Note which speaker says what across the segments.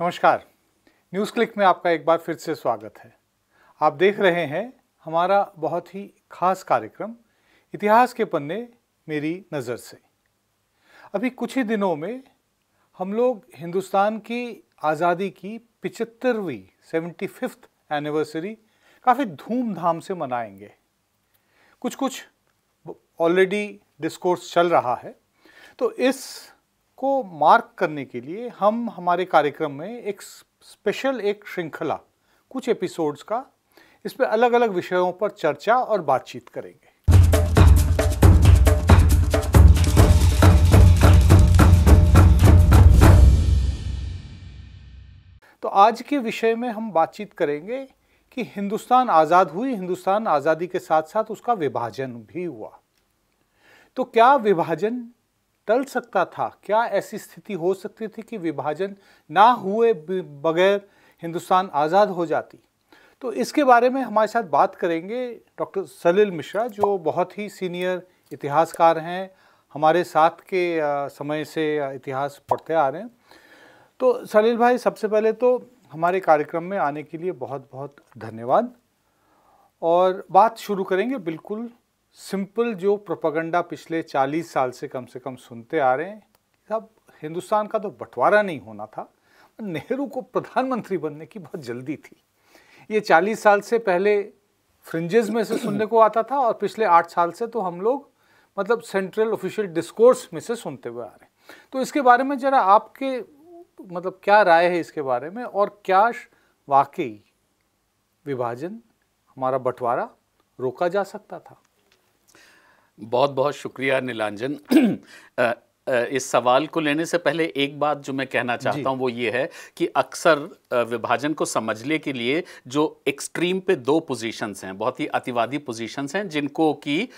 Speaker 1: नमस्कार news click में आपका एक बार फिर से स्वागत है आप देख रहे हैं हमारा बहुत ही खास कार्यक्रम इतिहास के पन्ने मेरी नज़र से अभी कुछ ही दिनों में हम लोग हिंदुस्तान की आज़ादी की पिचहत्तरवीं सेवेंटी फिफ्थ एनिवर्सरी काफ़ी धूमधाम से मनाएंगे कुछ कुछ ऑलरेडी डिस्कोर्स चल रहा है तो इस को मार्क करने के लिए हम हमारे कार्यक्रम में एक स्पेशल एक श्रृंखला कुछ एपिसोड्स का इस पर अलग अलग विषयों पर चर्चा और बातचीत करेंगे तो आज के विषय में हम बातचीत करेंगे कि हिंदुस्तान आज़ाद हुई हिंदुस्तान आज़ादी के साथ साथ उसका विभाजन भी हुआ तो क्या विभाजन टल सकता था क्या ऐसी स्थिति हो सकती थी कि विभाजन ना हुए बगैर हिंदुस्तान आज़ाद हो जाती तो इसके बारे में हमारे साथ बात करेंगे डॉक्टर सलील मिश्रा जो बहुत ही सीनियर इतिहासकार हैं हमारे साथ के समय से इतिहास पढ़ते आ रहे हैं तो सलील भाई सबसे पहले तो हमारे कार्यक्रम में आने के लिए बहुत बहुत धन्यवाद और बात शुरू करेंगे बिल्कुल सिंपल जो प्रोपागंडा पिछले 40 साल से कम से कम सुनते आ रहे हैं अब हिंदुस्तान का तो बंटवारा नहीं होना था नेहरू को प्रधानमंत्री बनने की बहुत जल्दी थी ये 40 साल से पहले फ्रिंजेस में से सुनने को आता था और पिछले आठ साल से तो हम लोग मतलब सेंट्रल ऑफिशियल डिस्कोर्स में से सुनते हुए आ रहे हैं तो इसके बारे में ज़रा आपके मतलब क्या राय है इसके बारे में और क्या वाकई विभाजन हमारा बंटवारा रोका जा सकता था
Speaker 2: बहुत बहुत शुक्रिया नीलांजन इस सवाल को लेने से पहले एक बात जो मैं कहना चाहता हूँ वो ये है कि अक्सर विभाजन को समझने के लिए जो एक्सट्रीम पे दो पोजीशंस हैं बहुत ही अतिवादी पोजीशंस हैं जिनको कि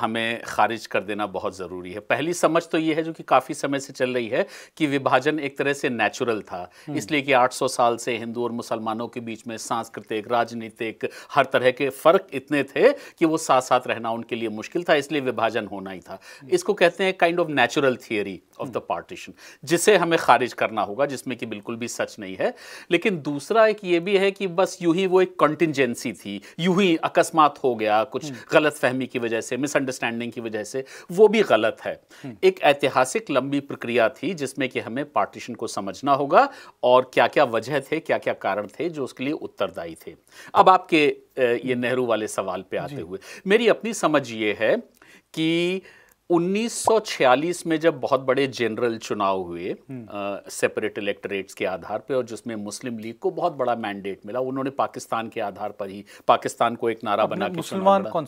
Speaker 2: हमें खारिज कर देना बहुत ज़रूरी है पहली समझ तो ये है जो कि काफ़ी समय से चल रही है कि विभाजन एक तरह से नेचुरल था हम्म। इसलिए कि 800 साल से हिंदू और मुसलमानों के बीच में सांस्कृतिक राजनीतिक हर तरह के फ़र्क इतने थे कि वो साथ साथ रहना उनके लिए मुश्किल था इसलिए विभाजन होना ही था हम्म। इसको कहते हैं kind of natural theory of the partition जिसे हमें खारिज करना होगा जिसमें कि बिल्कुल भी सच नहीं है लेकिन दूसरा एक ये भी है कि बस यूं ही वो एक कंटिजेंसी थी यूं ही अकस्मात हो गया कुछ हम्म। गलत फहमी की वजह से मिसअंडरस्टैंडिंग की वजह से वो भी गलत है एक ऐतिहासिक लंबी प्रक्रिया थी जिसमें कि हमें पार्टीशन को समझना होगा और क्या क्या वजह थे क्या क्या कारण थे जो उसके लिए उत्तरदायी थे अब आपके ये नेहरू वाले सवाल पे आते हुए मेरी अपनी समझ ये है कि 1946 में जब बहुत बड़े जनरल चुनाव हुए सेपरेट हम्म। इलेक्टोरेट्स के आधार पर और जिसमें मुस्लिम लीग को बहुत बड़ा मैंडेट मिला उन्होंने पाकिस्तान के आधार पर ही पाकिस्तान को एक नारा बना के मुसलमान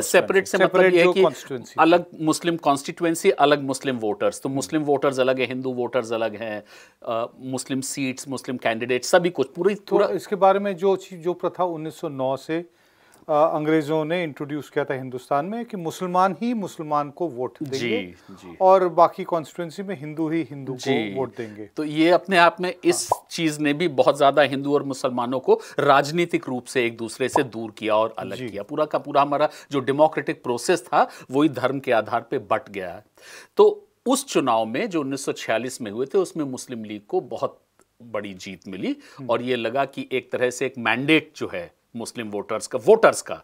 Speaker 1: सेपरेट से मतलब ये कि
Speaker 2: अलग मुस्लिम कॉन्स्टिट्यूंसी अलग मुस्लिम वोटर्स तो मुस्लिम वोटर्स अलग है हिंदू वोटर्स अलग हैं मुस्लिम सीट्स मुस्लिम कैंडिडेट सभी कुछ पूरी थोड़ा तो
Speaker 1: इसके बारे में जो जो प्रथा उन्नीस से अंग्रेज़ों ने इंट्रोड्यूस किया था हिंदुस्तान में कि मुसलमान ही मुसलमान को वोट देंगे जी, जी. और बाकी कॉन्स्टिट्यूंसी में हिंदू ही हिंदू को वोट देंगे तो ये अपने आप में
Speaker 2: इस हाँ. चीज़ ने भी बहुत ज़्यादा हिंदू और मुसलमानों को राजनीतिक रूप से एक दूसरे से दूर किया और अलग किया पूरा का पूरा हमारा जो डेमोक्रेटिक प्रोसेस था वही धर्म के आधार पर बट गया तो उस चुनाव में जो उन्नीस में हुए थे उसमें मुस्लिम लीग को बहुत बड़ी जीत मिली हम्म। और ये लगा कि एक तरह से एक मैंडेट जो है मुस्लिम वोटर्स का वोटर्स का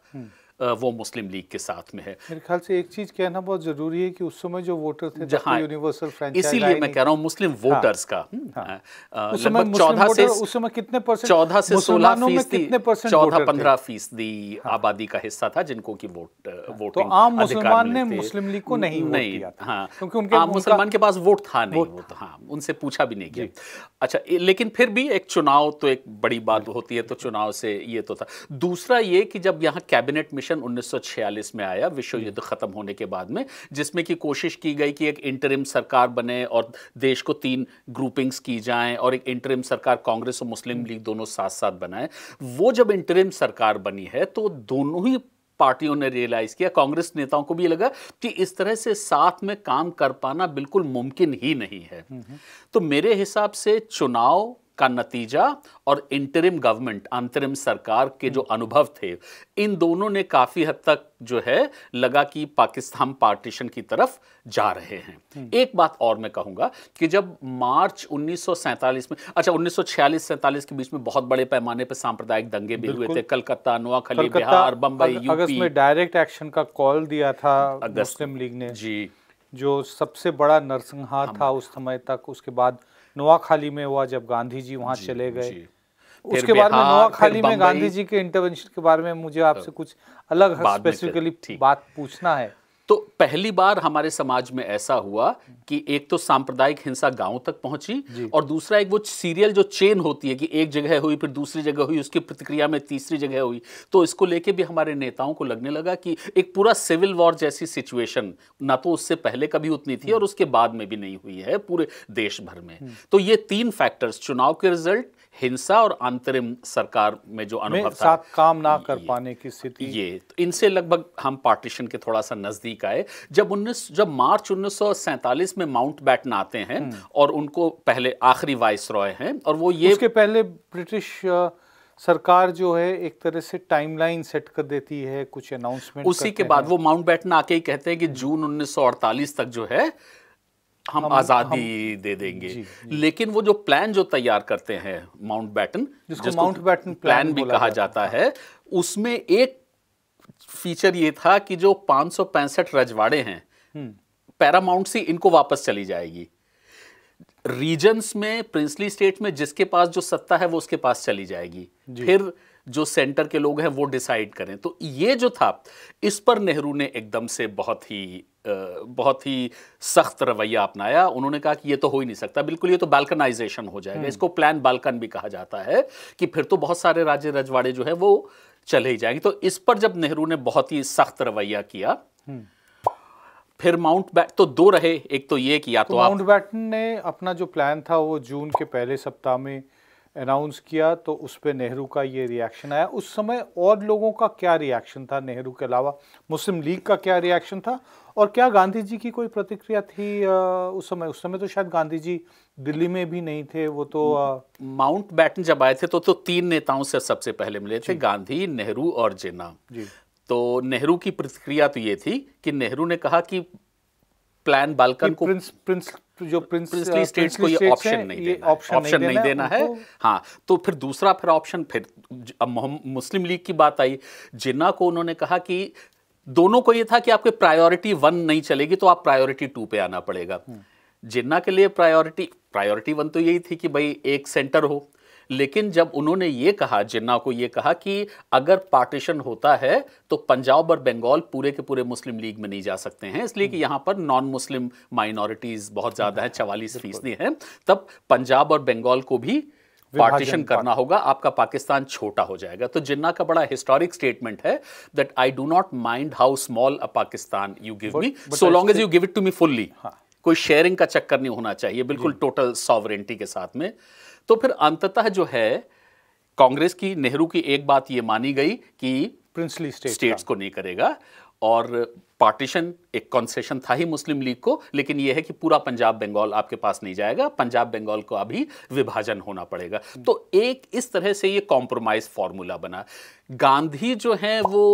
Speaker 2: वो मुस्लिम लीग के साथ में है
Speaker 1: मेरे ख्याल से एक चीज़ कहना बहुत ज़रूरी है कि उस समय जो वोटर थे जहाँ यूनिवर्सल इसीलिए मैं कह रहा हूँ
Speaker 2: मुस्लिम वोटर्स हाँ। का हम्म, हाँ। चौदह से उस समय कितने चौदह से सोलह फीसदी चौदह पंद्रह फीसदी हाँ। आबादी का हिस्सा था जिनको की वोट वोट तो आम मुसलमान ने मुस्लिम लीग को नहीं नहीं हाँ क्योंकि उनके आम मुसलमान के पास वोट था नहीं वो तो, हाँ उनसे पूछा भी नहीं गया अच्छा लेकिन फिर भी एक चुनाव तो एक बड़ी बात होती है तो चुनाव से ये तो था दूसरा ये कि जब यहाँ कैबिनेट में कमीशन 1946 में आया विश्व हम्म। युद्ध खत्म होने के बाद में जिसमें कि कोशिश की गई कि एक इंटरिम सरकार बने और देश को तीन ग्रुपिंग्स की जाएं और एक इंटरिम सरकार कांग्रेस और मुस्लिम हम्म। लीग दोनों साथ साथ बनाए वो जब इंटरिम सरकार बनी है तो दोनों ही पार्टियों ने रियलाइज किया कांग्रेस नेताओं को भी लगा कि इस तरह से साथ में काम कर पाना बिल्कुल मुमकिन ही नहीं है नहीं। हम्म, तो मेरे हिसाब से चुनाव का नतीजा और इंटरिम गवर्नमेंट अंतरिम सरकार के जो हम्म। अनुभव थे इन दोनों ने काफ़ी हद तक जो है लगा कि पाकिस्तान पार्टीशन की तरफ जा रहे हैं हम्म। एक बात और मैं कहूंगा कि जब मार्च 1947 में अच्छा 1946-47 के बीच में बहुत बड़े पैमाने पर सांप्रदायिक दंगे भी हुए थे कलकत्ता नोआखली बिहार बंबई यूपी में
Speaker 1: डायरेक्ट एक्शन का कॉल दिया था मुस्लिम लीग ने जी जो सबसे बड़ा नरसंहार था उस समय तक उसके बाद नोआखाली में हुआ जब गांधी जी वहाँ चले गए उसके बाद में नोआखाली में गांधी जी के इंटरवेंशन के बारे में मुझे आपसे तो कुछ अलग स्पेसिफिकली बात पूछना है तो पहली बार हमारे
Speaker 2: समाज में ऐसा हुआ कि एक तो सांप्रदायिक हिंसा गांव तक पहुंची और दूसरा एक वो सीरियल जो चेन होती है कि एक जगह हुई फिर दूसरी जगह हुई उसकी प्रतिक्रिया में तीसरी जगह हुई तो इसको लेके भी हमारे नेताओं को लगने लगा कि एक पूरा सिविल वॉर जैसी सिचुएशन ना तो उससे पहले कभी उतनी थी और हम्म। उसके बाद में भी नहीं हुई है पूरे देश भर में हम्म। तो ये तीन फैक्टर्स चुनाव के रिजल्ट हिंसा और अंतरिम सरकार में जो अनुभव था साथ
Speaker 1: काम ना कर पाने
Speaker 2: की स्थिति ये तो इनसे लगभग हम पार्टीशन के थोड़ा सा नज़दीक आए जब उन्नीस जब मार्च उन्नीस में माउंट बैटन आते हैं हम्म। और उनको पहले आखिरी वाइस रॉय है और
Speaker 1: वो ये उसके पहले ब्रिटिश सरकार जो है एक तरह से टाइमलाइन सेट कर देती है कुछ अनाउंसमेंट उसी के बाद वो
Speaker 2: माउंट बैटन आके ही कहते हैं कि जून 1948 तक जो है हम, आज़ादी हम, दे देंगे जी, जी. लेकिन वो जो प्लान जो तैयार करते हैं माउंट बैटन जिसको माउंट बैटन प्लान भी कहा जाता है उसमें एक फीचर ये था कि जो पांच रजवाड़े हैं पैरामाउंट हम्म। से इनको वापस चली जाएगी रीजन्स में प्रिंसली स्टेट में जिसके पास जो सत्ता है वो उसके पास चली जाएगी फिर जो सेंटर के लोग हैं वो डिसाइड करें तो ये जो था इस पर नेहरू ने एकदम से बहुत ही बहुत ही सख्त रवैया अपनाया उन्होंने कहा कि ये तो हो ही नहीं सकता बिल्कुल ये तो बाल्कनाइजेशन हो जाएगा हम्म। इसको प्लान बाल्कन भी कहा जाता है कि फिर तो बहुत सारे राज्य रजवाड़े जो है वो चले ही जाएंगे तो इस पर जब नेहरू ने बहुत ही सख्त रवैया किया हम्म। फिर माउंट बैट तो दो रहे एक तो ये कि या तो, तो माउंट
Speaker 1: बैटन ने अपना जो प्लान था वो जून के पहले सप्ताह में अनाउंस किया तो उस पर नेहरू का ये रिएक्शन आया उस समय और लोगों का क्या रिएक्शन था नेहरू के अलावा मुस्लिम लीग का क्या रिएक्शन था और क्या गांधी जी की कोई प्रतिक्रिया थी आ, उस समय उस समय तो शायद गांधी जी दिल्ली में भी नहीं थे वो तो
Speaker 2: माउंट बैटन जब आए थे तो तो तीन नेताओं से सबसे पहले मिले थे गांधी नेहरू और जिन्ना तो नेहरू की प्रतिक्रिया तो ये थी कि नेहरू ने कहा कि प्लान बालकन को
Speaker 1: प्रिंस, प्रिंस, जो प्रिंस, प्रिंसली स्टेट्स को ये ऑप्शन नहीं ये देना ऑप्शन नहीं, नहीं, नहीं देना है
Speaker 2: हाँ तो फिर दूसरा फिर ऑप्शन फिर अब मुस्लिम लीग की बात आई जिन्ना को उन्होंने कहा कि दोनों को ये था कि आपके प्रायोरिटी वन नहीं चलेगी तो आप प्रायोरिटी टू पे आना पड़ेगा हम्म। जिन्ना के लिए प्रायोरिटी प्रायोरिटी वन तो यही थी कि भाई एक सेंटर हो लेकिन जब उन्होंने ये कहा जिन्ना को ये कहा कि अगर पार्टीशन होता है तो पंजाब और बंगाल पूरे के पूरे मुस्लिम लीग में नहीं जा सकते हैं इसलिए कि यहाँ पर नॉन मुस्लिम माइनॉरिटीज़ बहुत ज़्यादा है चवालीस फीसदी हैं तब पंजाब और बंगाल को भी पार्टीशन करना होगा आपका पाकिस्तान छोटा हो जाएगा तो जिन्ना का बड़ा हिस्टोरिक स्टेटमेंट है that I do not mind how small a Pakistan you give me so long as you give it to me fully कोई शेयरिंग का चक्कर नहीं होना चाहिए बिल्कुल टोटल सॉवरेंटी के साथ में तो फिर अंततः जो है कांग्रेस की नेहरू की एक बात ये मानी गई कि
Speaker 1: प्रिंसली स्टेट स्टेट्स
Speaker 2: को नहीं करेगा और पार्टीशन एक कॉन्सेशन था ही मुस्लिम लीग को लेकिन यह है कि पूरा पंजाब बंगाल आपके पास नहीं जाएगा पंजाब बंगाल को अभी विभाजन होना पड़ेगा तो एक इस तरह से ये कॉम्प्रोमाइज फॉर्मूला बना गांधी जो हैं वो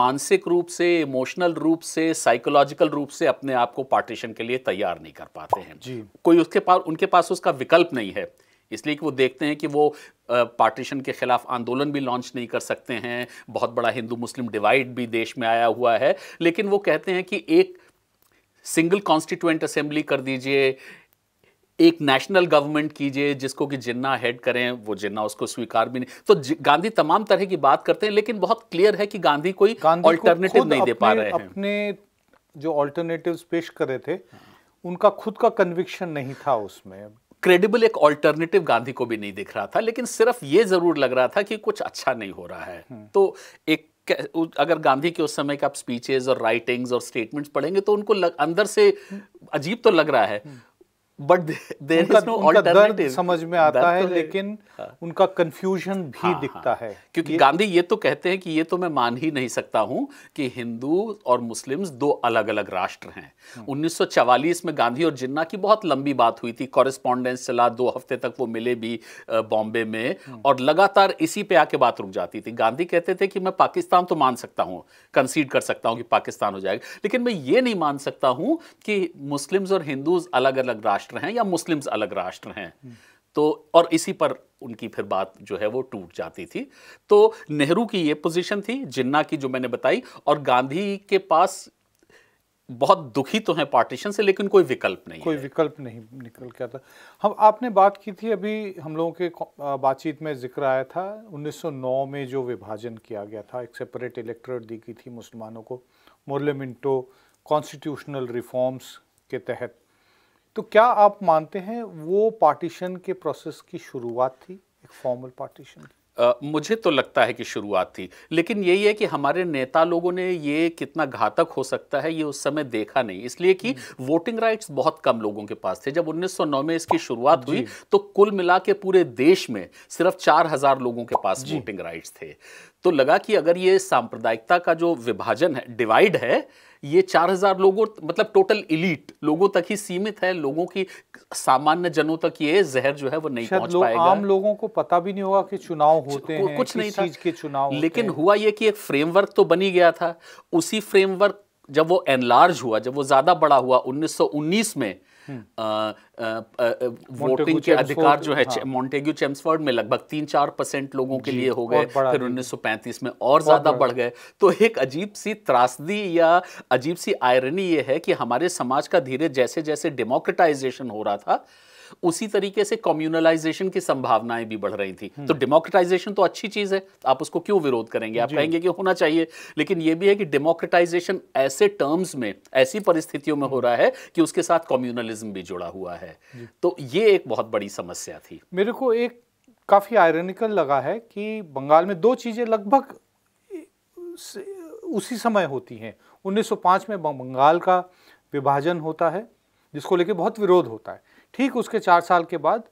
Speaker 2: मानसिक रूप से इमोशनल रूप से साइकोलॉजिकल रूप से अपने आप को पार्टीशन के लिए तैयार नहीं कर पाते हैं जी कोई उसके पास उनके पास उसका विकल्प नहीं है इसलिए कि वो देखते हैं कि वो पार्टीशन के खिलाफ आंदोलन भी लॉन्च नहीं कर सकते हैं बहुत बड़ा हिंदू मुस्लिम डिवाइड भी देश में आया हुआ है लेकिन वो कहते हैं कि एक सिंगल कॉन्स्टिट्यूंट असेंबली कर दीजिए एक नेशनल गवर्नमेंट कीजिए जिसको कि जिन्ना हेड करें वो जिन्ना उसको स्वीकार भी नहीं तो गांधी तमाम तरह की बात करते हैं लेकिन बहुत क्लियर है
Speaker 1: कि गांधी कोई ऑल्टरनेटिव नहीं दे पा रहे हैं अपने जो ऑल्टरनेटिव पेश कर रहे थे उनका खुद का कन्विक्शन नहीं था उसमें
Speaker 2: क्रेडिबल एक ऑल्टरनेटिव गांधी को भी नहीं दिख रहा था लेकिन सिर्फ ये जरूर लग रहा था कि कुछ अच्छा नहीं हो रहा है हम्म। तो एक अगर गांधी के उस समय के आप स्पीचेस और राइटिंग्स और स्टेटमेंट्स पढ़ेंगे तो उनको लग, अंदर से हम्म। अजीब तो लग रहा है हम्म।
Speaker 1: बट देर समझ में आता तो है लेकिन हाँ। उनका कंफ्यूजन भी हाँ, हाँ। दिखता हाँ। है
Speaker 2: क्योंकि गांधी ये तो कहते हैं कि ये तो मैं मान ही नहीं सकता हूं कि हिंदू और मुस्लिम्स दो अलग अलग राष्ट्र हैं 1944 हाँ। में गांधी और जिन्ना की बहुत लंबी बात हुई थी कॉरेस्पॉन्डेंस चला दो हफ्ते तक वो मिले भी बॉम्बे में और लगातार इसी पे आके बात रुक जाती थी गांधी कहते थे कि मैं पाकिस्तान तो मान सकता हूँ कंसीड कर सकता हूँ कि पाकिस्तान हो जाएगा लेकिन मैं ये नहीं मान सकता हूँ कि मुस्लिम्स और हिंदूज अलग अलग राष्ट्र राष्ट्र हैं या मुस्लिम्स अलग राष्ट्र हैं तो और इसी पर उनकी फिर बात जो है वो टूट जाती थी तो नेहरू की ये पोजीशन थी जिन्ना की जो मैंने बताई और गांधी के पास बहुत दुखी तो हैं पार्टीशन
Speaker 1: से लेकिन कोई विकल्प नहीं कोई विकल्प नहीं निकल के आता हम आपने बात की थी अभी हम लोगों के बातचीत में जिक्र आया था 1909 में जो विभाजन किया गया था एक सेपरेट इलेक्टोरेट दी गई थी मुसलमानों को मोरले मिंटो कॉन्स्टिट्यूशनल रिफॉर्म्स के तहत तो क्या आप मानते हैं वो पार्टीशन के प्रोसेस की शुरुआत थी एक फॉर्मल पार्टीशन की
Speaker 2: Uh, मुझे तो लगता है कि शुरुआत थी लेकिन यही है कि हमारे नेता लोगों ने ये कितना घातक हो सकता है ये उस समय देखा नहीं इसलिए कि वोटिंग हम्म। राइट्स बहुत कम लोगों के पास थे जब 1909 में इसकी शुरुआत हुई तो कुल मिला के पूरे देश में सिर्फ 4000 लोगों के पास वोटिंग राइट्स थे तो लगा कि अगर ये सांप्रदायिकता का जो विभाजन है डिवाइड है ये 4000 लोगों मतलब टोटल इलीट लोगों तक ही सीमित है लोगों की सामान्य जनों तक ये जहर जो है वो नहीं पहुंच लो, पाएगा आम
Speaker 1: लोगों को पता भी नहीं होगा कि चुनाव होते हैं कुछ नहीं था के चुनाव लेकिन
Speaker 2: हुआ ये कि एक फ्रेमवर्क तो बनी गया था उसी फ्रेमवर्क जब वो एनलार्ज हुआ जब वो ज़्यादा बड़ा हुआ 1919 में वोटिंग हम्म। के अधिकार जो है हाँ। मॉन्टेग्यू चेम्सफर्ड में लगभग तीन चार परसेंट लोगों के लिए हो गए फिर उन्नीस में और ज़्यादा बढ़ गए तो एक अजीब सी त्रासदी या अजीब सी आयरनी ये है कि हमारे समाज का धीरे जैसे जैसे डेमोक्रेटाइजेशन हो रहा था उसी तरीके से कम्युनलाइजेशन की संभावनाएं भी बढ़ रही थी तो डेमोक्रेटाइजेशन तो अच्छी चीज़ है तो आप उसको क्यों विरोध करेंगे आप कहेंगे कि होना चाहिए लेकिन यह भी है कि डेमोक्रेटाइजेशन ऐसे टर्म्स में ऐसी परिस्थितियों में हो रहा है कि उसके साथ कम्युनलिज्म भी जुड़ा हुआ है तो ये एक बहुत बड़ी समस्या थी मेरे को एक
Speaker 1: काफ़ी आयरनिकल लगा है कि बंगाल में दो चीज़ें लगभग उसी समय होती हैं 1905 में बंगाल का विभाजन होता है जिसको लेके बहुत विरोध होता है ठीक उसके चार साल के बाद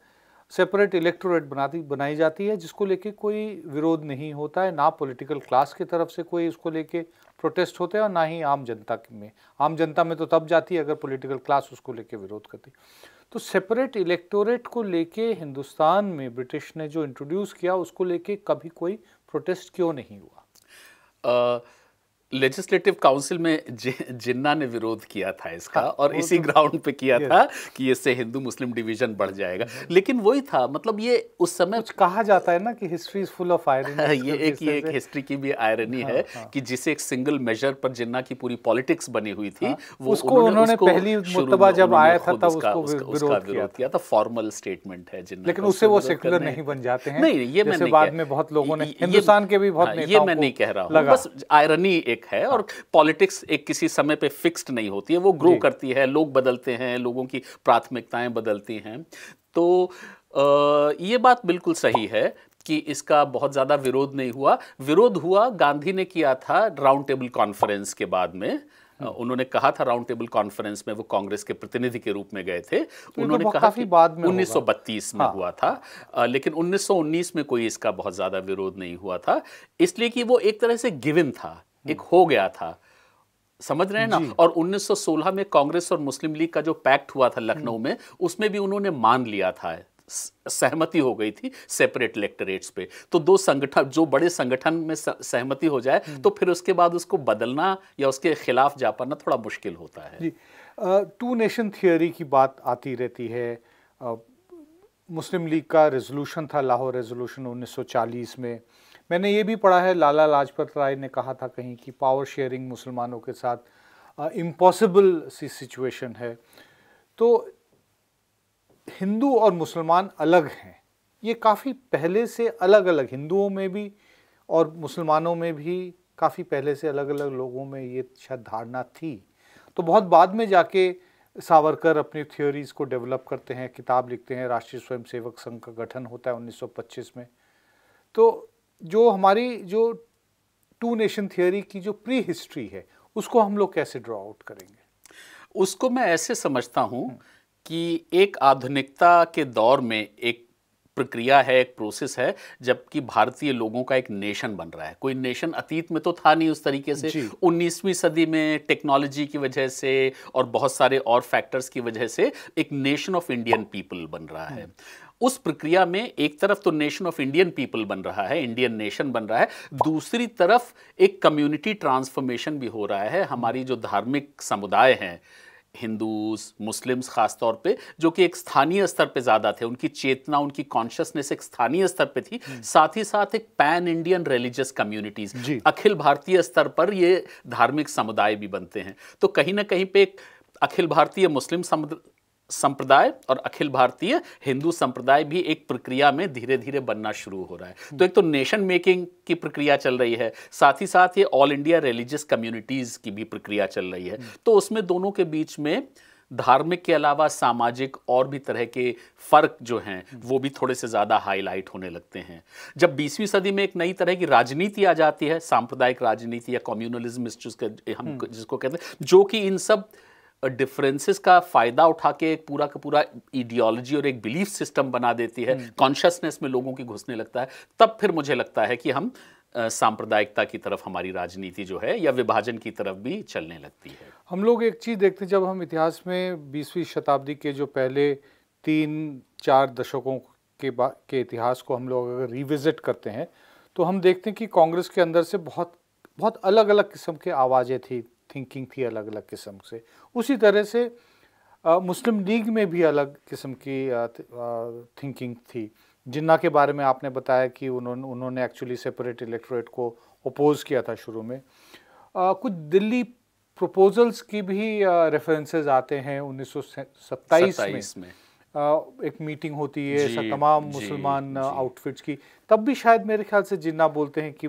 Speaker 1: सेपरेट इलेक्टोरेट बनाती बनाई जाती है जिसको लेके कोई विरोध नहीं होता है ना पॉलिटिकल क्लास की तरफ से कोई उसको लेके प्रोटेस्ट होते हैं और ना ही आम जनता में आम जनता में तो तब जाती है अगर पॉलिटिकल क्लास उसको लेके विरोध करती तो सेपरेट इलेक्टोरेट को लेके हिंदुस्तान में ब्रिटिश ने जो इंट्रोड्यूस किया उसको लेके कभी कोई प्रोटेस्ट क्यों नहीं हुआ
Speaker 2: uh... लेजिस्लेटिव काउंसिल में जिन्ना ने विरोध किया था इसका हाँ, और इसी ग्राउंड तो- पे किया था कि इससे हिंदू मुस्लिम डिवीजन बढ़ जाएगा लेकिन वही था मतलब ये
Speaker 1: उस समय कुछ कहा जाता है ना कि history is full of irony ये एक ये एक
Speaker 2: हिस्ट्री की भी आयरनी हाँ, है हाँ, कि जिसे एक सिंगल मेजर पर जिन्ना की पूरी पॉलिटिक्स बनी हुई थी हाँ। वो उसको उन्होंने पहली मुतबा जब आया था तब उसको विरोध किया था फॉर्मल स्टेटमेंट है जिन्ना लेकिन उससे वो सेकुलर नहीं बन
Speaker 1: जाते हैं नहीं ये मैंने बाद में बहुत लोगों ने हिंदुस्तान के भी बहुत हाँ, ये मैं नहीं कह रहा हूँ बस
Speaker 2: आयरनी एक है और हाँ। पॉलिटिक्स एक किसी समय पे फिक्स्ड नहीं होती है वो ग्रो करती है लोग बदलते हैं लोगों की प्राथमिकताएं बदलती हैं तो आ, ये बात बिल्कुल सही है कि इसका बहुत ज़्यादा विरोध नहीं हुआ विरोध हुआ गांधी ने किया था राउंड टेबल कॉन्फ्रेंस के बाद में हम्म। उन्होंने कहा था राउंड टेबल कॉन्फ्रेंस में वो कांग्रेस के प्रतिनिधि के रूप में गए थे तो, तो उन्होंने तो कहा कि बाद में 1932 में हाँ। हुआ था आ, लेकिन 1919 में कोई इसका बहुत ज़्यादा विरोध नहीं हुआ था इसलिए कि वो एक तरह से गिवन था एक हो गया था समझ रहे हैं ना और 1916 में कांग्रेस और मुस्लिम लीग का जो पैक्ट हुआ था लखनऊ में उसमें भी उन्होंने मान लिया था सहमति हो गई थी सेपरेट इलेक्टोरेट्स पे तो दो संगठन जो बड़े संगठन में सहमति हो जाए हम्म। तो फिर उसके बाद उसको बदलना या उसके खिलाफ जा पाना थोड़ा मुश्किल होता
Speaker 1: है टू नेशन थियोरी की बात आती रहती है आ, मुस्लिम लीग का रेजोल्यूशन था लाहौर रेजोल्यूशन 1940 में मैंने ये भी पढ़ा है लाला लाजपत राय ने कहा था कहीं कि पावर शेयरिंग मुसलमानों के साथ इम्पॉसिबल सी सिचुएशन है तो हिंदू और मुसलमान अलग हैं ये काफ़ी पहले से अलग अलग हिंदुओं में भी और मुसलमानों में भी काफ़ी पहले से अलग अलग लोगों में ये शायद धारणा थी तो बहुत बाद में जाके सावरकर अपनी थ्योरीज़ को डेवलप करते हैं किताब लिखते हैं राष्ट्रीय स्वयंसेवक संघ का गठन होता है 1925 में तो जो हमारी जो टू नेशन थियोरी की जो प्री हिस्ट्री है उसको हम लोग कैसे ड्रॉ आउट करेंगे उसको मैं ऐसे
Speaker 2: समझता हूँ कि एक आधुनिकता के दौर में एक प्रक्रिया है एक प्रोसेस है जबकि भारतीय लोगों का एक नेशन बन रहा है कोई नेशन अतीत में तो था नहीं उस तरीके से 19वीं सदी में टेक्नोलॉजी की वजह से और बहुत सारे और फैक्टर्स की वजह से एक नेशन ऑफ इंडियन पीपल बन रहा है उस प्रक्रिया में एक तरफ तो नेशन ऑफ इंडियन पीपल बन रहा है इंडियन नेशन बन रहा है दूसरी तरफ एक कम्युनिटी ट्रांसफॉर्मेशन भी हो रहा है हमारी जो धार्मिक समुदाय हैं हिंदूज मुस्लिम्स खास तौर पे जो कि एक स्थानीय स्तर पे ज़्यादा थे उनकी चेतना उनकी कॉन्शियसनेस एक स्थानीय स्तर पे थी हम्म। साथ ही साथ एक पैन इंडियन रिलीजियस कम्युनिटीज़ अखिल भारतीय स्तर पर ये धार्मिक समुदाय भी बनते हैं तो कहीं ना कहीं पे एक अखिल भारतीय मुस्लिम संप्रदाय और अखिल भारतीय हिंदू संप्रदाय भी एक प्रक्रिया में धीरे धीरे बनना शुरू हो रहा है तो एक तो नेशन मेकिंग की प्रक्रिया चल रही है साथ ही साथ ये ऑल इंडिया रिलीजियस कम्युनिटीज़ की भी प्रक्रिया चल रही है तो उसमें दोनों के बीच में धार्मिक के अलावा सामाजिक और भी तरह के फ़र्क जो हैं वो भी थोड़े से ज़्यादा हाईलाइट होने लगते हैं जब बीसवीं सदी में एक नई तरह की राजनीति आ जाती है सांप्रदायिक राजनीति या कम्युनलिज्म जिसको हम हम्म। जिसको कहते हैं जो कि इन सब डिफरेंसेस का फायदा उठा के एक पूरा का पूरा इडियोलॉजी और एक बिलीफ सिस्टम बना देती है कॉन्शियसनेस हम्म। में लोगों की घुसने लगता है तब फिर मुझे लगता है कि हम सांप्रदायिकता की तरफ हमारी राजनीति जो है या विभाजन की तरफ भी चलने लगती है
Speaker 1: हम लोग एक चीज़ देखते हैं जब हम इतिहास में बीसवीं शताब्दी के जो पहले तीन चार दशकों के बाद के इतिहास को हम लोग अगर रिविज़िट करते हैं तो हम देखते हैं कि कांग्रेस के अंदर से बहुत बहुत अलग अलग किस्म के आवाज़ें थी थिंकिंग थी अलग अलग किस्म से उसी तरह से आ, मुस्लिम लीग में भी अलग किस्म की थिंकिंग थी जिन्ना के बारे में आपने बताया कि उन्होंने उन्होंने एक्चुअली सेपरेट इलेक्टोरेट को अपोज़ किया था शुरू में आ, कुछ दिल्ली प्रपोजल्स की भी रेफरेंसेज आते हैं उन्नीस में, में। एक मीटिंग होती है तमाम मुसलमान आउटफिट्स की तब भी शायद मेरे ख्याल से जिन्ना बोलते हैं कि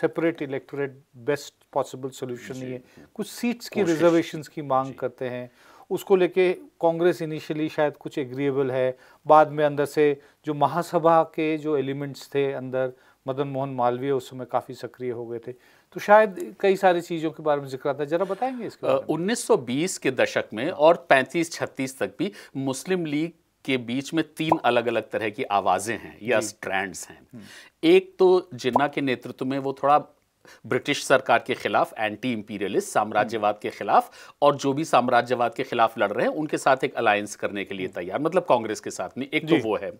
Speaker 1: separate electorate best possible solution नहीं है कुछ सीट्स की रिजर्वेशन की मांग करते हैं उसको लेके कांग्रेस इनिशियली शायद कुछ एग्रीएबल है बाद में अंदर से जो महासभा के जो एलिमेंट्स थे अंदर मदन मोहन मालवीय उस समय काफ़ी सक्रिय हो गए थे तो शायद कई सारी चीज़ों के बारे में जिक्र आता है जरा बताएंगे इसका
Speaker 2: उन्नीस सौ बीस के दशक में और पैंतीस छत्तीस तक भी मुस्लिम लीग के बीच में तीन अलग अलग तरह की आवाज़ें हैं या स्ट्रैंड्स हैं हम्म। एक तो जिन्ना के नेतृत्व में वो थोड़ा ब्रिटिश सरकार के खिलाफ एंटी इंपीरियलिस्ट साम्राज्यवाद के खिलाफ और जो भी साम्राज्यवाद के खिलाफ लड़ रहे हैं उनके साथ एक अलायंस करने के लिए तैयार मतलब कांग्रेस के साथ में एक तो वो है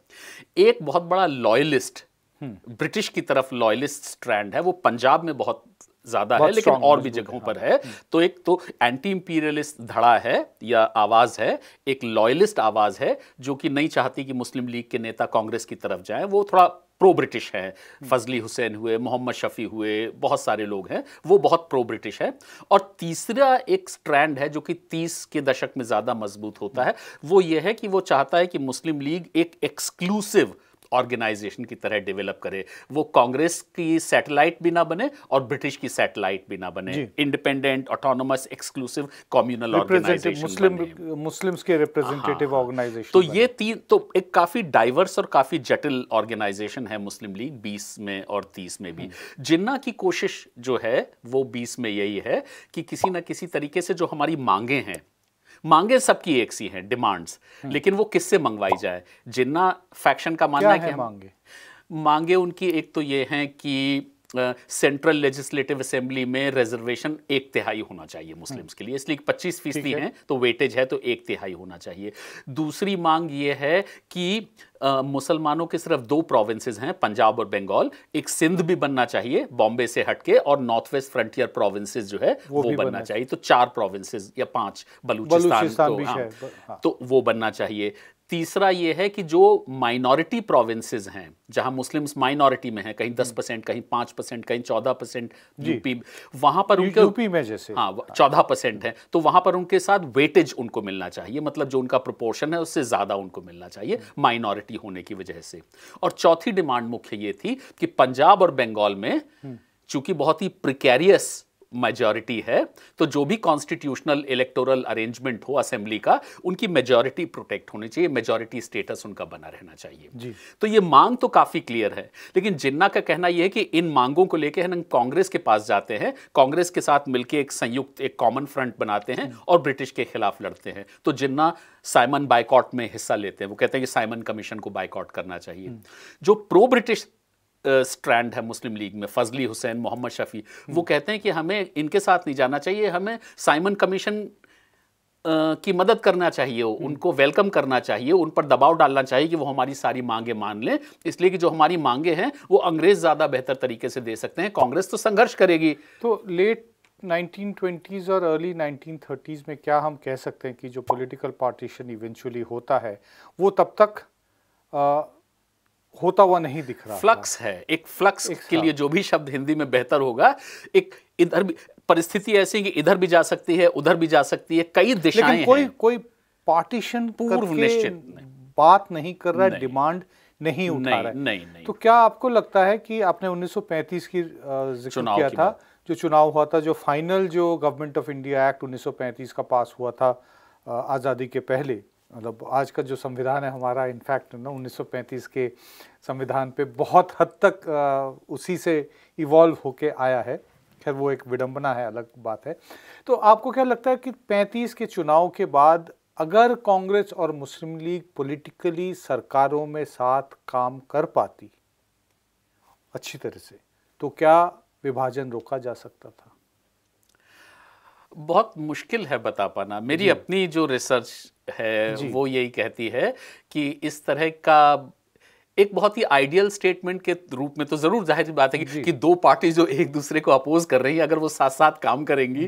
Speaker 2: एक बहुत बड़ा लॉयलिस्ट हम्म। ब्रिटिश की तरफ लॉयलिस्ट स्ट्रैंड है वो पंजाब में बहुत ज्यादा है लेकिन और भी जगहों हाँ। पर है तो एक तो एंटी इंपीरियलिस्ट धड़ा है या आवाज है एक लॉयलिस्ट आवाज है जो कि नहीं चाहती कि मुस्लिम लीग के नेता कांग्रेस की तरफ जाएं वो थोड़ा प्रो ब्रिटिश हैं फजली हुसैन हुए मोहम्मद शफ़ी हुए बहुत सारे लोग हैं वो बहुत प्रो ब्रिटिश है और तीसरा एक स्ट्रैंड है जो कि तीस के दशक में ज़्यादा मजबूत होता है वो ये है कि वो चाहता है कि मुस्लिम लीग एक एक्सक्लूसिव एक ऑर्गेनाइजेशन की तरह डेवलप करे वो कांग्रेस की सैटेलाइट भी ना बने और ब्रिटिश की सैटेलाइट भी ना बने independent autonomous exclusive communal Muslim
Speaker 1: Muslims के रिप्रेजेंटेटिव ऑर्गेनाइजेशन हाँ। तो
Speaker 2: ये तीन तो एक काफ़ी डाइवर्स और काफ़ी जटिल ऑर्गेनाइजेशन है मुस्लिम लीग बीस में और तीस में भी हम्म। जिन्ना की कोशिश जो है वो बीस में यही है कि किसी ना किसी तरीके से जो हमारी मांगे हैं मांगे सबकी एक सी हैं डिमांड्स हम्म। लेकिन वो किससे मंगवाई जाए जिन्ना फैक्शन का मानना है कि मांगे मांगे उनकी एक तो ये हैं कि सेंट्रल लेजिस्लेटिव असेंबली में रिजर्वेशन एक तिहाई होना चाहिए हम्म। मुस्लिम्स के लिए इसलिए पच्चीस फीसदी है तो वेटेज है तो एक तिहाई होना चाहिए दूसरी मांग ये है कि मुसलमानों के सिर्फ दो प्रोविंसेस हैं पंजाब और बंगाल एक सिंध भी बनना चाहिए बॉम्बे से हटके और नॉर्थ वेस्ट फ्रंटियर प्रोविंसेस जो है वो, वो बनना चाहिए तो चार प्रोविंसेस या पांच बलूचिस्तान तो, हाँ, हाँ, तो वो बनना चाहिए तीसरा ये है कि जो माइनॉरिटी प्रोविंसेस हैं जहां मुस्लिम्स माइनॉरिटी में हैं कहीं हम्म। दस परसेंट कहीं पांच परसेंट कहीं चौदह परसेंट यूपी वहां पर उनके यूपी में जैसे हाँ चौदह परसेंट है तो वहां पर उनके साथ वेटेज उनको मिलना चाहिए मतलब जो उनका प्रोपोर्शन है उससे ज़्यादा उनको मिलना चाहिए माइनॉरिटी होने की वजह से और चौथी डिमांड मुख्य ये थी कि पंजाब और बंगाल में हम्म। चूंकि बहुत ही प्रिकेरियस मेजॉरिटी है तो जो भी कॉन्स्टिट्यूशनल इलेक्टोरल अरेंजमेंट हो असेंबली का उनकी मेजॉरिटी प्रोटेक्ट होनी चाहिए मेजॉरिटी स्टेटस उनका बना रहना चाहिए जी तो ये मांग तो काफ़ी क्लियर है लेकिन जिन्ना का कहना यह है कि इन मांगों को लेकर हम कांग्रेस के पास जाते हैं कांग्रेस के साथ मिलकर एक संयुक्त एक कॉमन फ्रंट बनाते हैं और ब्रिटिश के खिलाफ लड़ते हैं तो जिन्ना साइमन बाइकॉट में हिस्सा लेते हैं वो कहते हैं कि साइमन कमीशन को बाइकआउट करना चाहिए हम्म। जो प्रो ब्रिटिश स्ट्रैंड है मुस्लिम लीग में फजली हुसैन मोहम्मद शफ़ी वो कहते हैं कि हमें इनके साथ नहीं जाना चाहिए हमें साइमन कमीशन की मदद करना चाहिए हम्म। उनको वेलकम करना चाहिए उन पर दबाव डालना चाहिए कि वो हमारी सारी मांगे मान लें इसलिए कि जो हमारी मांगे हैं वो अंग्रेज ज़्यादा बेहतर तरीके से दे सकते हैं कांग्रेस तो संघर्ष करेगी
Speaker 1: तो लेट 1920s और अर्ली 1930s में क्या हम कह सकते हैं कि जो पॉलिटिकल पार्टीशन इवेंचुअली होता है वो तब तक आ, होता हुआ नहीं दिख रहा फ्लक्स
Speaker 2: है एक फ्लक्स एक के लिए जो
Speaker 1: भी शब्द हिंदी में
Speaker 2: बेहतर होगा एक इधर भी परिस्थिति ऐसी कि इधर भी जा सकती है उधर भी जा सकती है कई दिशाएं लेकिन कोई हैं।
Speaker 1: कोई पार्टीशन पूर्व निश्चित बात नहीं कर रहा है डिमांड नहीं उठा नहीं, रहा है नहीं, नहीं। तो क्या आपको लगता है कि आपने 1935 की जिक्र किया था जो चुनाव हुआ था जो फाइनल जो गवर्नमेंट ऑफ इंडिया एक्ट 1935 का पास हुआ था आज़ादी के पहले मतलब आज का जो संविधान है हमारा इनफैक्ट ना 1935 के संविधान पे बहुत हद तक आ, उसी से इवॉल्व होके आया है खैर वो एक विडंबना है अलग बात है तो आपको क्या लगता है कि 35 के चुनाव के बाद अगर कांग्रेस और मुस्लिम लीग पॉलिटिकली सरकारों में साथ काम कर पाती अच्छी तरह से तो क्या विभाजन रोका जा सकता था
Speaker 2: बहुत मुश्किल है बता पाना मेरी अपनी जो रिसर्च है वो यही कहती है कि इस तरह का एक बहुत ही आइडियल स्टेटमेंट के रूप में तो जरूर जाहिर सी बात है कि, कि दो पार्टी जो एक दूसरे को अपोज कर रही है अगर वो साथ साथ काम करेंगी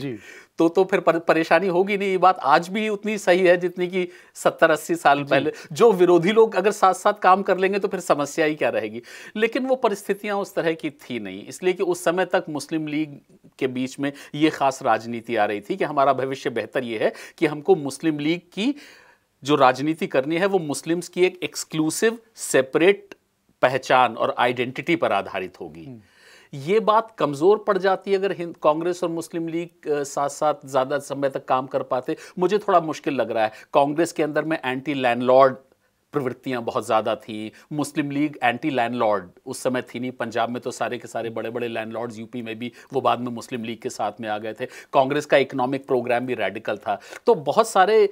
Speaker 2: तो तो फिर पर, परेशानी होगी नहीं ये बात आज भी उतनी सही है जितनी कि सत्तर अस्सी साल पहले जो विरोधी लोग अगर साथ साथ काम कर लेंगे तो फिर समस्या ही क्या रहेगी लेकिन वो परिस्थितियां उस तरह की थी नहीं इसलिए कि उस समय तक मुस्लिम लीग के बीच में ये खास राजनीति आ रही थी कि हमारा भविष्य बेहतर ये है कि हमको मुस्लिम लीग की जो राजनीति करनी है वो मुस्लिम्स की एक एक्सक्लूसिव सेपरेट पहचान और आइडेंटिटी पर आधारित होगी हम्म। ये बात कमज़ोर पड़ जाती है अगर कांग्रेस और मुस्लिम लीग साथ साथ ज़्यादा समय तक काम कर पाते मुझे थोड़ा मुश्किल लग रहा है कांग्रेस के अंदर में एंटी लैंडलॉर्ड प्रवृत्तियां बहुत ज़्यादा थी मुस्लिम लीग एंटी लैंडलॉर्ड उस समय थी नहीं पंजाब में तो सारे के सारे बड़े बड़े लैंडलॉर्ड्स यूपी में भी वो बाद में मुस्लिम लीग के साथ में आ गए थे कांग्रेस का इकोनॉमिक प्रोग्राम भी रेडिकल था तो बहुत सारे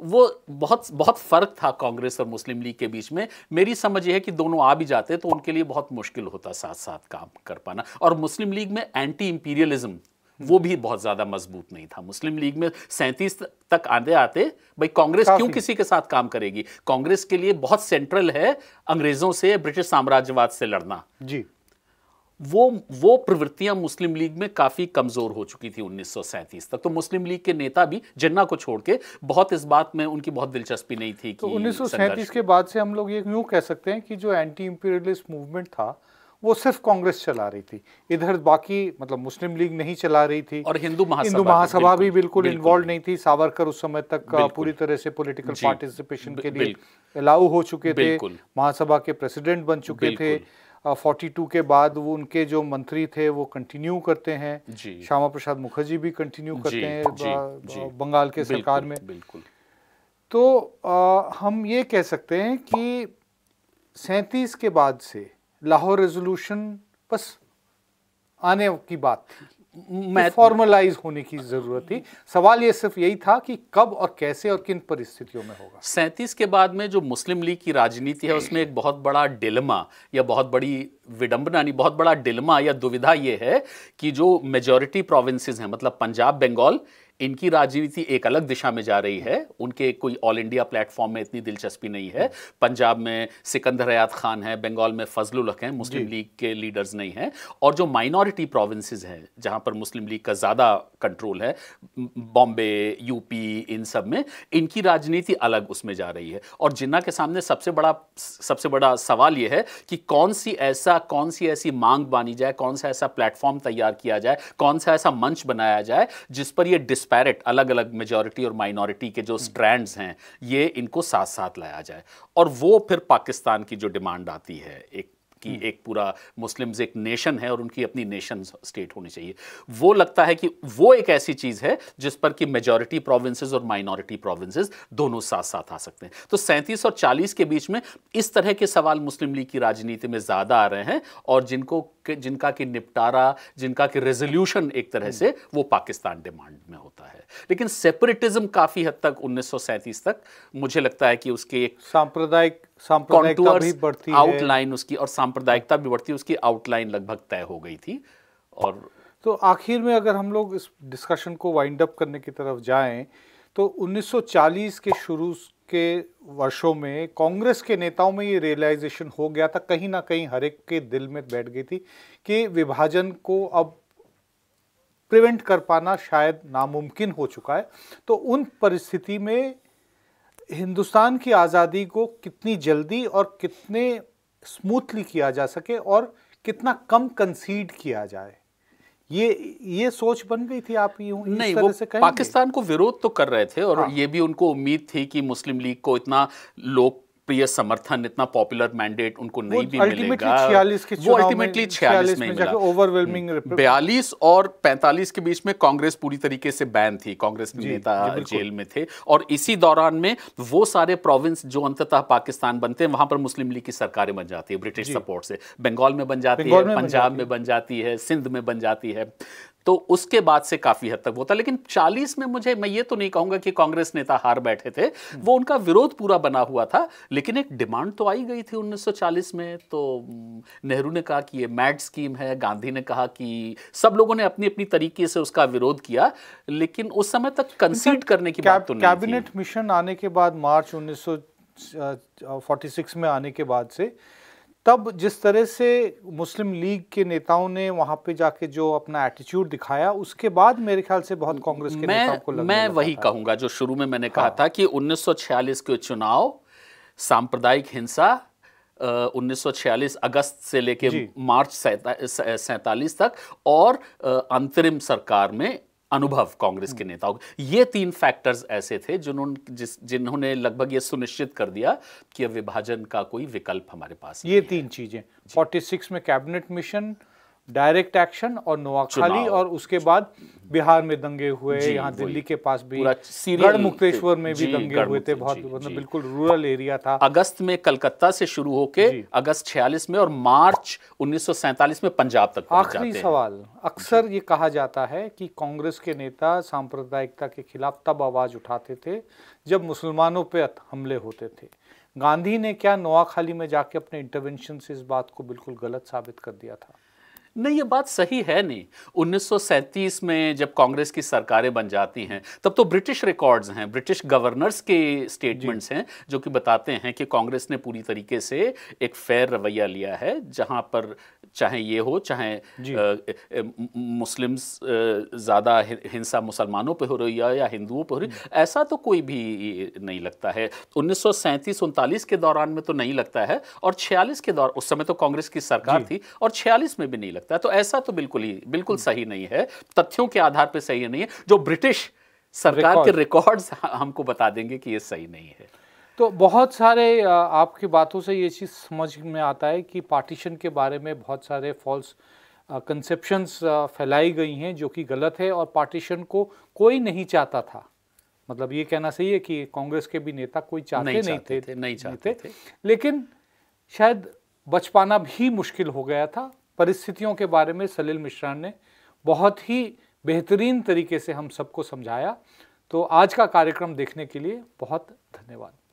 Speaker 2: वो बहुत बहुत फ़र्क था कांग्रेस और मुस्लिम लीग के बीच में मेरी समझ यह है कि दोनों आ भी जाते तो उनके लिए बहुत मुश्किल होता साथ साथ काम कर पाना और मुस्लिम लीग में एंटी इंपीरियलिज्म वो भी बहुत ज्यादा मजबूत नहीं था मुस्लिम लीग में सैंतीस तक आते आते भाई कांग्रेस क्यों किसी के साथ काम करेगी कांग्रेस के लिए बहुत सेंट्रल है अंग्रेजों से ब्रिटिश साम्राज्यवाद से लड़ना जी वो वो प्रवृत्तियां मुस्लिम लीग में काफ़ी कमज़ोर हो चुकी थी उन्नीस तक तो मुस्लिम लीग के नेता भी जिन्ना को छोड़ के बहुत इस बात में उनकी बहुत दिलचस्पी नहीं थी तो उन्नीस
Speaker 1: के बाद से हम लोग ये यूँ कह सकते हैं कि जो एंटी इम्पीरियलिस्ट मूवमेंट था वो सिर्फ कांग्रेस चला रही थी इधर बाकी मतलब मुस्लिम लीग नहीं चला रही थी और हिंदू महासभा हिंदू महासभा भी बिल्कुल इन्वॉल्व नहीं थी सावरकर उस समय तक पूरी तरह से पॉलिटिकल पार्टिसिपेशन के लिए अलाउ हो चुके थे महासभा के प्रेसिडेंट बन चुके थे 42 के बाद वो उनके जो मंत्री थे वो कंटिन्यू करते हैं श्यामा प्रसाद मुखर्जी भी कंटिन्यू करते हैं बंगाल के सरकार में बिल्कुल तो आ, हम ये कह सकते हैं कि सैंतीस के बाद से लाहौर रेजोल्यूशन बस आने की बात थी मैं फॉर्मलाइज होने की ज़रूरत थी सवाल ये सिर्फ यही था कि कब और कैसे और किन परिस्थितियों में होगा
Speaker 2: सैंतीस के बाद में जो मुस्लिम लीग की राजनीति है उसमें एक बहुत बड़ा डिलमा या बहुत बड़ी विडंबना नहीं बहुत बड़ा डिलमा या दुविधा ये है कि जो मेजॉरिटी प्रोविंसेस हैं मतलब पंजाब बंगाल इनकी राजनीति एक अलग दिशा में जा रही है उनके कोई ऑल इंडिया प्लेटफॉर्म में इतनी दिलचस्पी नहीं है पंजाब में सिकंदर हयात खान है बंगाल में फजलुल हक हैं मुस्लिम लीग के लीडर्स नहीं हैं और जो माइनॉरिटी प्रोविंसेस हैं जहां पर मुस्लिम लीग का ज़्यादा कंट्रोल है बॉम्बे यूपी इन सब में इनकी राजनीति अलग उसमें जा रही है और जिन्ना के सामने सबसे बड़ा सबसे बड़ा सवाल यह है कि कौन सी ऐसा कौन सी ऐसी मांग बानी जाए कौन सा ऐसा प्लेटफॉर्म तैयार किया जाए कौन सा ऐसा मंच बनाया जाए जिस पर यह डिस डिस्पैरिट अलग अलग मेजोरिटी और माइनॉरिटी के जो स्ट्रैंड्स hmm. हैं ये इनको साथ साथ लाया जाए और वो फिर पाकिस्तान की जो डिमांड आती है एक कि हम्म। एक पूरा मुस्लिम्स एक नेशन है और उनकी अपनी नेशन स्टेट होनी चाहिए वो लगता है कि वो एक ऐसी चीज़ है जिस पर कि मेजॉरिटी प्रोविंसेस और माइनॉरिटी प्रोविंसेस दोनों साथ साथ आ सकते हैं तो सैंतीस और चालीस के बीच में इस तरह के सवाल मुस्लिम लीग की राजनीति में ज़्यादा आ रहे हैं और जिनको जिनका कि निपटारा जिनका कि रेजोल्यूशन एक तरह से हम्म। वो पाकिस्तान डिमांड में होता है लेकिन सेपरेटिज्म काफ़ी हद तक उन्नीस तक मुझे लगता है कि उसके एक सांप्रदायिक कॉन्टूअर्स आउटलाइन उसकी और
Speaker 1: सांप्रदायिकता भी बढ़ती है उसकी आउटलाइन लगभग तय हो गई थी और तो आखिर में अगर हम लोग इस डिस्कशन को वाइंड अप करने की तरफ जाएं तो 1940 के शुरू के वर्षों में कांग्रेस के नेताओं में ये रियलाइजेशन हो गया था कहीं ना कहीं हर एक के दिल में बैठ गई थी कि विभाजन को अब प्रिवेंट कर पाना शायद नामुमकिन हो चुका है तो उन परिस्थिति में हिंदुस्तान की आज़ादी को कितनी जल्दी और कितने स्मूथली किया जा सके और कितना कम कंसीड किया जाए ये ये सोच बन गई थी आप यूं नहीं वो से पाकिस्तान
Speaker 2: को विरोध तो कर रहे थे और हाँ। ये भी उनको उम्मीद थी कि मुस्लिम लीग को इतना लोग प्रिय समर्थन इतना पॉपुलर मैंडेट उनको नहीं भी मिलेगा वो अल्टीमेटली छियालीस में, में
Speaker 1: ओवरवेलमिंग हम्म।
Speaker 2: बयालीस और पैंतालीस के बीच में कांग्रेस पूरी तरीके से बैन थी कांग्रेस के नेता जेल में थे और इसी दौरान में वो सारे प्रोविंस जो अंततः पाकिस्तान बनते हैं वहां पर मुस्लिम लीग की सरकारें बन जाती है ब्रिटिश सपोर्ट से बंगाल में बन जाती है पंजाब में बन जाती है सिंध में बन जाती है तो उसके बाद से काफी हद तक वो था लेकिन 40 में मुझे मैं ये तो नहीं कहूंगा कि कांग्रेस नेता हार बैठे थे वो उनका विरोध पूरा बना हुआ था लेकिन एक डिमांड तो आई गई थी 1940 में तो नेहरू ने कहा कि ये मैड स्कीम है गांधी ने कहा कि सब लोगों ने अपनी अपनी तरीके से उसका विरोध किया लेकिन उस समय तक कंसीड करने की बात तो नहीं कैबिनेट
Speaker 1: मिशन आने के बाद मार्च उन्नीस में आने के बाद से तब जिस तरह से मुस्लिम लीग के नेताओं ने वहाँ पे जाके जो अपना एटीट्यूड दिखाया उसके बाद मेरे ख्याल से बहुत कांग्रेस के मैं, नेताओं को लगने
Speaker 2: मैं वही कहूँगा जो शुरू में मैंने कहा हाँ। था कि 1946 के चुनाव सांप्रदायिक हिंसा Uh, 1946 अगस्त से लेकर मार्च सैतालीस तक और uh, अंतरिम सरकार में अनुभव कांग्रेस के हम्म। नेताओं के ये तीन फैक्टर्स ऐसे थे जिन्होंने जिस जिन्होंने लगभग ये सुनिश्चित कर दिया कि अब विभाजन का कोई विकल्प हमारे पास ये तीन चीज़ें
Speaker 1: 46 में कैबिनेट मिशन डायरेक्ट एक्शन और नोआखाली और उसके बाद बिहार में दंगे हुए यहाँ दिल्ली के पास भी गढ़ मुक्तेश्वर में भी दंगे हुए थे बहुत मतलब बिल्कुल रूरल एरिया था
Speaker 2: अगस्त में कलकत्ता से शुरू होके अगस्त छियालीस में और मार्च उन्नीस में पंजाब तक आखिरी सवाल
Speaker 1: अक्सर ये कहा जाता है कि कांग्रेस के नेता सांप्रदायिकता के खिलाफ तब आवाज उठाते थे जब मुसलमानों पर हमले होते थे गांधी ने क्या नोआखाली में जाके अपने इंटरवेंशन से इस बात को बिल्कुल गलत साबित कर दिया था नहीं ये बात सही है नहीं 1937
Speaker 2: में जब कांग्रेस की सरकारें बन जाती हैं तब तो ब्रिटिश रिकॉर्ड्स हैं ब्रिटिश गवर्नर्स के स्टेटमेंट्स हैं जो कि बताते हैं कि कांग्रेस ने पूरी तरीके से एक फेयर रवैया लिया है जहां पर चाहे ये हो चाहे मुस्लिम्स ज़्यादा हिंसा मुसलमानों पर हो रही है या हिंदुओं पर हो रही ऐसा तो कोई भी नहीं लगता है उन्नीस सौ के दौरान में तो नहीं लगता है और छियालीस के दौरान उस समय तो कांग्रेस की सरकार थी और छियालीस में भी नहीं लगता है तो ऐसा तो बिल्कुल ही बिल्कुल सही नहीं है तथ्यों के आधार पर सही नहीं है जो ब्रिटिश सरकार के रिकॉर्ड हमको बता देंगे कि ये सही नहीं है
Speaker 1: तो बहुत सारे आपकी बातों से ये चीज़ समझ में आता है कि पार्टीशन के बारे में बहुत सारे फॉल्स कंसेप्शंस फैलाई गई हैं जो कि गलत है और पार्टीशन को कोई नहीं चाहता था मतलब ये कहना सही है कि कांग्रेस के भी नेता कोई चाहते नहीं, नहीं चाहते थे, थे नहीं चाहते थे, थे लेकिन शायद बच पाना भी मुश्किल हो गया था परिस्थितियों के बारे में सलील मिश्रा ने बहुत ही बेहतरीन तरीके से हम सबको समझाया तो आज का कार्यक्रम देखने के लिए बहुत धन्यवाद